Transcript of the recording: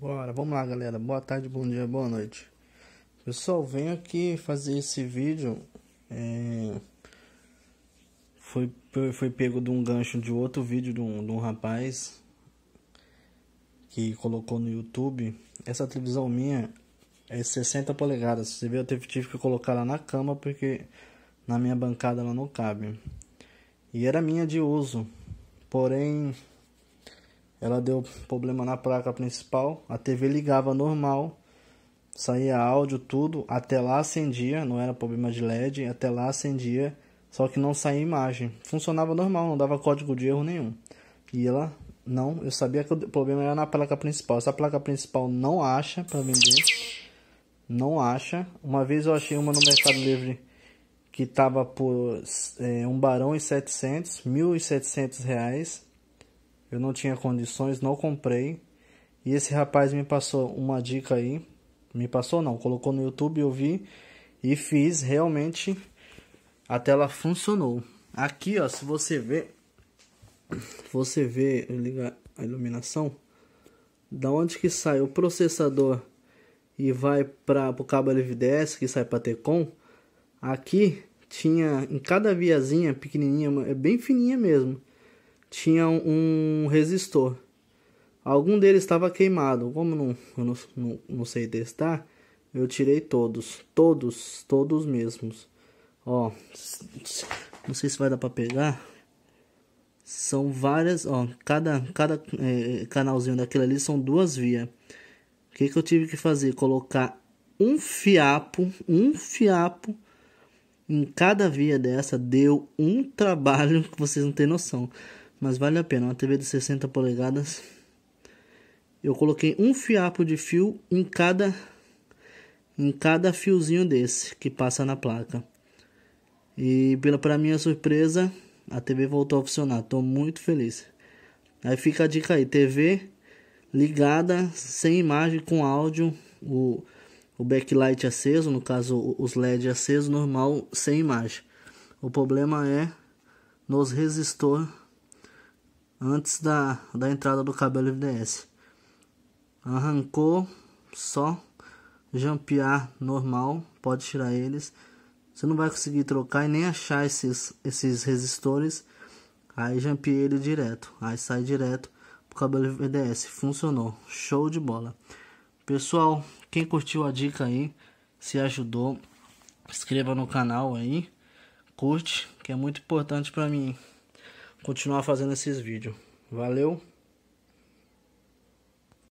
Bora, vamos lá galera, boa tarde, bom dia, boa noite Pessoal, venho aqui fazer esse vídeo é... foi, foi pego de um gancho de outro vídeo de um, de um rapaz Que colocou no YouTube Essa televisão minha é 60 polegadas, você vê eu tive, que colocar ela na cama porque na minha bancada ela não cabe E era minha de uso, porém ela deu problema na placa principal, a TV ligava normal, saía áudio, tudo, até lá acendia, não era problema de LED, até lá acendia, só que não saía imagem. Funcionava normal, não dava código de erro nenhum. E ela, não, eu sabia que o problema era na placa principal. Essa placa principal não acha para vender, não acha. Uma vez eu achei uma no Mercado Livre que tava por é, um barão e 700, setecentos reais eu não tinha condições, não comprei. E esse rapaz me passou uma dica aí. Me passou não, colocou no YouTube, eu vi e fiz. Realmente a tela funcionou. Aqui, ó, se você ver, você vê, ligar a iluminação, da onde que sai o processador e vai para o cabo LVDS que sai para Tecom, aqui tinha em cada viazinha pequenininha, é bem fininha mesmo tinha um resistor. Algum deles estava queimado. Como não, eu não, não, não sei testar, eu tirei todos. Todos, todos mesmos. Ó, não sei se vai dar para pegar. São várias, ó, cada, cada é, canalzinho daquele ali são duas vias. O que, que eu tive que fazer? Colocar um fiapo, um fiapo em cada via dessa. Deu um trabalho que vocês não têm noção mas vale a pena. Uma TV de 60 polegadas. Eu coloquei um fiapo de fio em cada em cada fiozinho desse que passa na placa. E pela para minha surpresa, a TV voltou a funcionar. Estou muito feliz. Aí fica a dica aí, TV ligada, sem imagem, com áudio, o, o backlight aceso, no caso os LEDs acesos, normal, sem imagem. O problema é nos resistor antes da, da entrada do cabelo FDS. Arrancou só jampear normal, pode tirar eles. Você não vai conseguir trocar e nem achar esses, esses resistores. Aí jampeei ele direto, aí sai direto pro cabelo VDS. Funcionou, show de bola. Pessoal, quem curtiu a dica aí, se ajudou, inscreva no canal aí, curte, que é muito importante para mim continuar fazendo esses vídeos. Valeu!